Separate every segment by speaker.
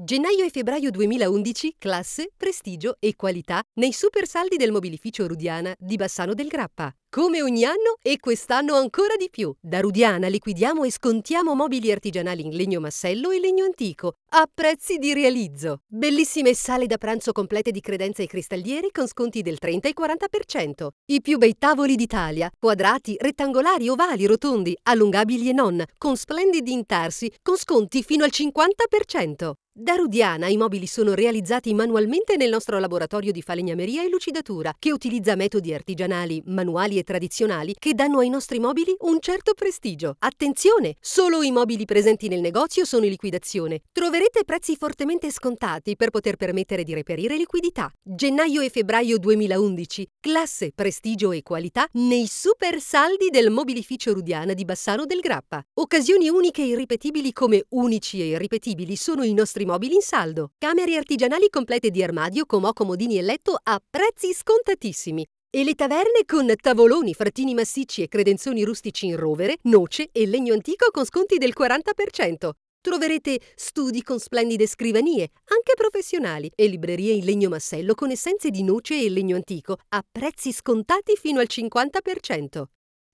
Speaker 1: Gennaio e febbraio 2011, classe, prestigio e qualità nei super saldi del mobilificio Rudiana di Bassano del Grappa. Come ogni anno e quest'anno ancora di più. Da Rudiana liquidiamo e scontiamo mobili artigianali in legno massello e legno antico, a prezzi di realizzo. Bellissime sale da pranzo complete di credenza e cristallieri con sconti del 30 e 40%. I più bei tavoli d'Italia, quadrati, rettangolari, ovali, rotondi, allungabili e non, con splendidi intarsi, con sconti fino al 50%. Da Rudiana i mobili sono realizzati manualmente nel nostro laboratorio di falegnameria e lucidatura, che utilizza metodi artigianali, manuali e tradizionali che danno ai nostri mobili un certo prestigio. Attenzione, solo i mobili presenti nel negozio sono in liquidazione. Troverete prezzi fortemente scontati per poter permettere di reperire liquidità. Gennaio e febbraio 2011, classe, prestigio e qualità nei super saldi del mobilificio Rudiana di Bassano del Grappa. Occasioni uniche e irripetibili come unici e irripetibili sono i nostri mobili in saldo, camere artigianali complete di armadio, comò, comodini e letto a prezzi scontatissimi. E le taverne con tavoloni, frattini massicci e credenzoni rustici in rovere, noce e legno antico con sconti del 40%. Troverete studi con splendide scrivanie, anche professionali, e librerie in legno massello con essenze di noce e legno antico a prezzi scontati fino al 50%.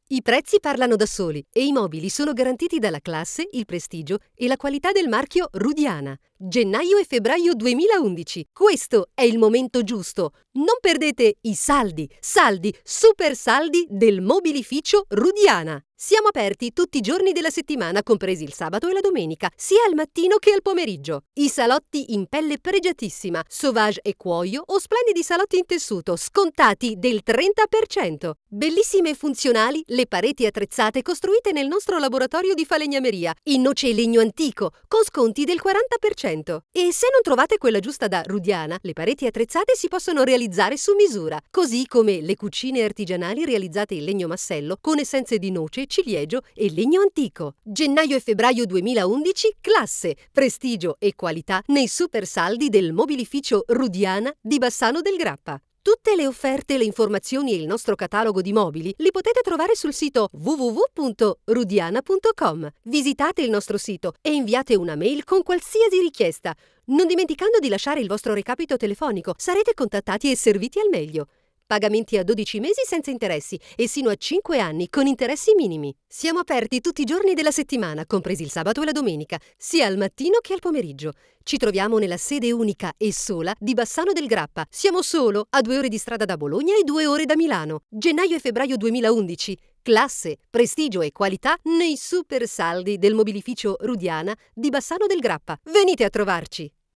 Speaker 1: I prezzi parlano da soli e i mobili sono garantiti dalla classe, il prestigio e la qualità del marchio Rudiana. Gennaio e febbraio 2011. Questo è il momento giusto. Non perdete i saldi, saldi, super saldi del mobilificio Rudiana. Siamo aperti tutti i giorni della settimana, compresi il sabato e la domenica, sia al mattino che al pomeriggio. I salotti in pelle pregiatissima, sauvage e cuoio o splendidi salotti in tessuto, scontati del 30%. Bellissime e funzionali le pareti attrezzate costruite nel nostro laboratorio di falegnameria, in noce e legno antico, con sconti del 40%. 100%. E se non trovate quella giusta da Rudiana, le pareti attrezzate si possono realizzare su misura, così come le cucine artigianali realizzate in legno massello con essenze di noce, ciliegio e legno antico. Gennaio e febbraio 2011, classe, prestigio e qualità nei super saldi del mobilificio Rudiana di Bassano del Grappa. Tutte le offerte, le informazioni e il nostro catalogo di mobili li potete trovare sul sito www.rudiana.com. Visitate il nostro sito e inviate una mail con qualsiasi richiesta, non dimenticando di lasciare il vostro recapito telefonico. Sarete contattati e serviti al meglio. Pagamenti a 12 mesi senza interessi e sino a 5 anni con interessi minimi. Siamo aperti tutti i giorni della settimana, compresi il sabato e la domenica, sia al mattino che al pomeriggio. Ci troviamo nella sede unica e sola di Bassano del Grappa. Siamo solo a due ore di strada da Bologna e due ore da Milano. Gennaio e febbraio 2011. Classe, prestigio e qualità nei super saldi del mobilificio Rudiana di Bassano del Grappa. Venite a trovarci!